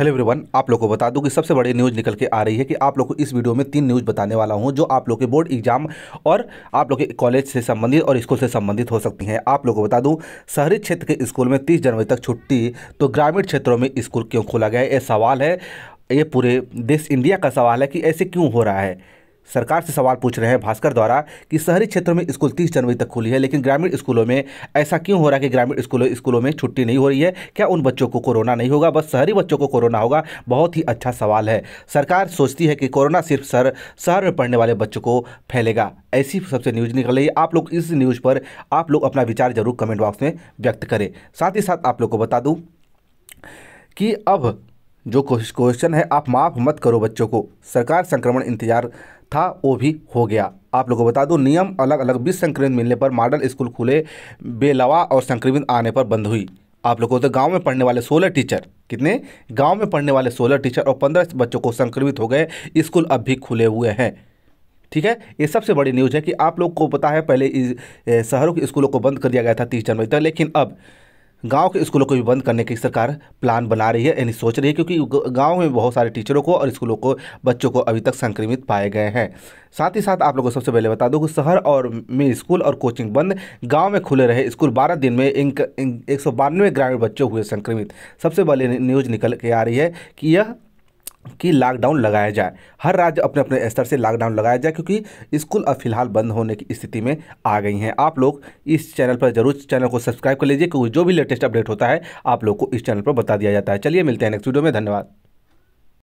hello everyone आप लोगों को बता दूं कि सबसे बड़ी न्यूज़ निकल के आ रही है कि आप लोग को इस वीडियो में तीन न्यूज़ बताने वाला हूं जो आप लोग के बोर्ड एग्जाम और आप लोग के कॉलेज से संबंधित और स्कूल से संबंधित हो सकती हैं आप लोग को बता दूं शहरी क्षेत्र के स्कूल में तीस जनवरी तक छुट्टी तो ग्रामीण क्षेत्रों में स्कूल क्यों खोला गया ये सवाल है ये पूरे देश इंडिया का सवाल है कि ऐसे क्यों हो रहा है सरकार से सवाल पूछ रहे हैं भास्कर द्वारा कि शहरी क्षेत्रों में स्कूल तीस जनवरी तक खुली है लेकिन ग्रामीण स्कूलों में ऐसा क्यों हो रहा है कि ग्रामीण स्कूलों स्कूलों में छुट्टी नहीं हो रही है क्या उन बच्चों को कोरोना नहीं होगा बस शहरी बच्चों को कोरोना होगा बहुत ही अच्छा सवाल है सरकार सोचती है कि कोरोना सिर्फ शहर शहर में पढ़ने वाले बच्चों को फैलेगा ऐसी सबसे न्यूज़ निकल रही है आप लोग इस न्यूज़ पर आप लोग अपना विचार जरूर कमेंट बॉक्स में व्यक्त करें साथ ही साथ आप लोग को बता दूँ कि अब जो क्वेश्चन है आप माफ़ मत करो बच्चों को सरकार संक्रमण इंतजार था वो भी हो गया आप लोगों को बता दूं नियम अलग अलग बीस संक्रमित मिलने पर मॉडल स्कूल खुले बेलवा और संक्रमित आने पर बंद हुई आप लोगों को तो गांव में पढ़ने वाले सोलह टीचर कितने गांव में पढ़ने वाले सोलह टीचर और पंद्रह बच्चों को संक्रमित हो गए स्कूल अब भी खुले हुए हैं ठीक है ये सबसे बड़ी न्यूज़ है कि आप लोग को पता है पहले शहरों के स्कूलों को बंद कर दिया गया था तीस जनवरी तक लेकिन अब गांव के स्कूलों को भी बंद करने की सरकार प्लान बना रही है यानी सोच रही है क्योंकि गांव में बहुत सारे टीचरों को और स्कूलों को बच्चों को अभी तक संक्रमित पाए गए हैं साथ ही साथ आप लोगों को सबसे पहले बता दूं कि शहर और में स्कूल और कोचिंग बंद गांव में खुले रहे स्कूल 12 दिन में इंक, एक सौ ग्रामीण बच्चों हुए संक्रमित सबसे पहले न्यूज निकल के आ रही है कि यह कि लॉकडाउन लगाया जाए हर राज्य अपने अपने स्तर से लॉकडाउन लगाया जाए क्योंकि स्कूल अब फिलहाल बंद होने की स्थिति में आ गई हैं आप लोग इस चैनल पर जरूर चैनल को सब्सक्राइब कर लीजिए क्योंकि जो भी लेटेस्ट अपडेट होता है आप लोग को इस चैनल पर बता दिया जाता है चलिए मिलते हैं नेक्स्ट वीडियो में धन्यवाद